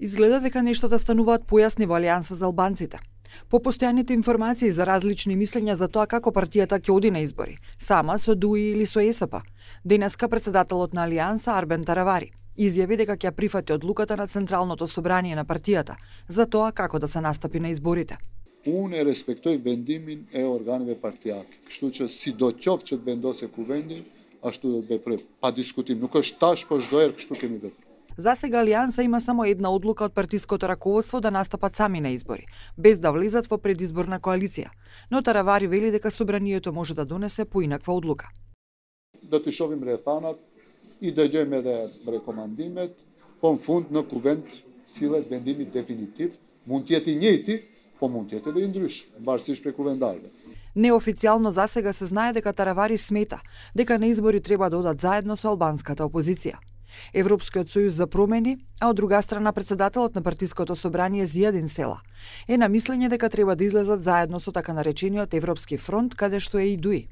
Изгледа дека нешто да стануваат појасни алијанса за албанците. По постојаните информации за различни мислења за тоа како партијата ќе оди на избори, сама со ДУИ или со ЕСП, денеска председателот на Алијанса Арбен Таравари изјави дека ќе прифати одлуката на Централното собрание на партијата за тоа како да се настапи на изборите. Уне респектој e respektoj е e ве партијаки. Што që си do qoftë që të vendose kuvendin, а што të veprojmë. Pa diskutim, nuk është tash, po што ќе ми бе vepruar. За сега Алијанса има само една одлука од партиското раководство да настапат сами на избори, без да влезат во предизборна коалиција. Но Таравари вели дека собранието може да донесе поинаква одлука. Да ти шовим рефанат и да дојме да рекомандиме, по фунд на кувент силе бендими дефинитив, мунтијати њејти, помунтијате да индрюш, баш сиш преку вендарве. Неофицијално за сега се знае дека Таравари смета дека на избори треба да одат заедно со албанската опозиција. Европскиот сојуз за промени, а од друга страна председателот на партиското собрание Зијадин Села е на мислење дека треба да излезат заедно со така наречениот Европски фронт, каде што е и Дуи.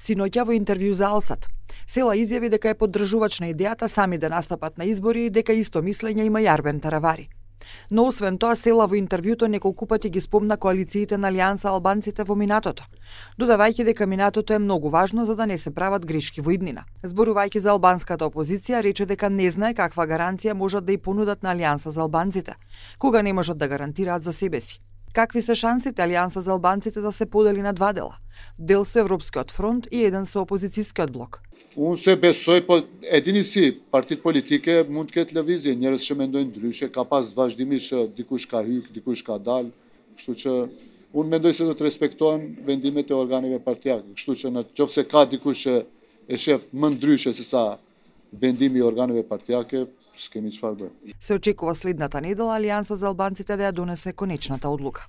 Синоќа во интервју за Алсат, Села изјави дека е поддржувач на идејата сами да настапат на избори и дека исто мислење има Јарбен Таравари. Но освен тоа, Села во интервјуто неколку пати ги спомна коалициите на Алијанса албанците во минатото, додавајќи дека минатото е многу важно за да не се прават грешки во иднина. Зборувајќи за албанската опозиција, рече дека не знае каква гаранција можат да и понудат на Алијанса за албанците, кога не можат да гарантираат за себе си. Какви се шансите Алијанса за албанците да се подели на два дела? Дел со Европскиот фронт и еден со опозицијскиот блок – Unë se besoj, po e dini si, partit politike mund të ketë levizje, njërës që mendojnë dryshe, ka pas që dikush ka hyk, dikush ka dal, kështu që unë mendoj se do të respektojnë vendimet e organeve partijak, kështu që në qofë se ka dikush që e shef më ndryshe se sa vendimi i organeve partijake, s'kemi qëfar bërë. Se u qiko vaslid në të një dhe alianësa zë albancit edhe adunës e konic të odluka.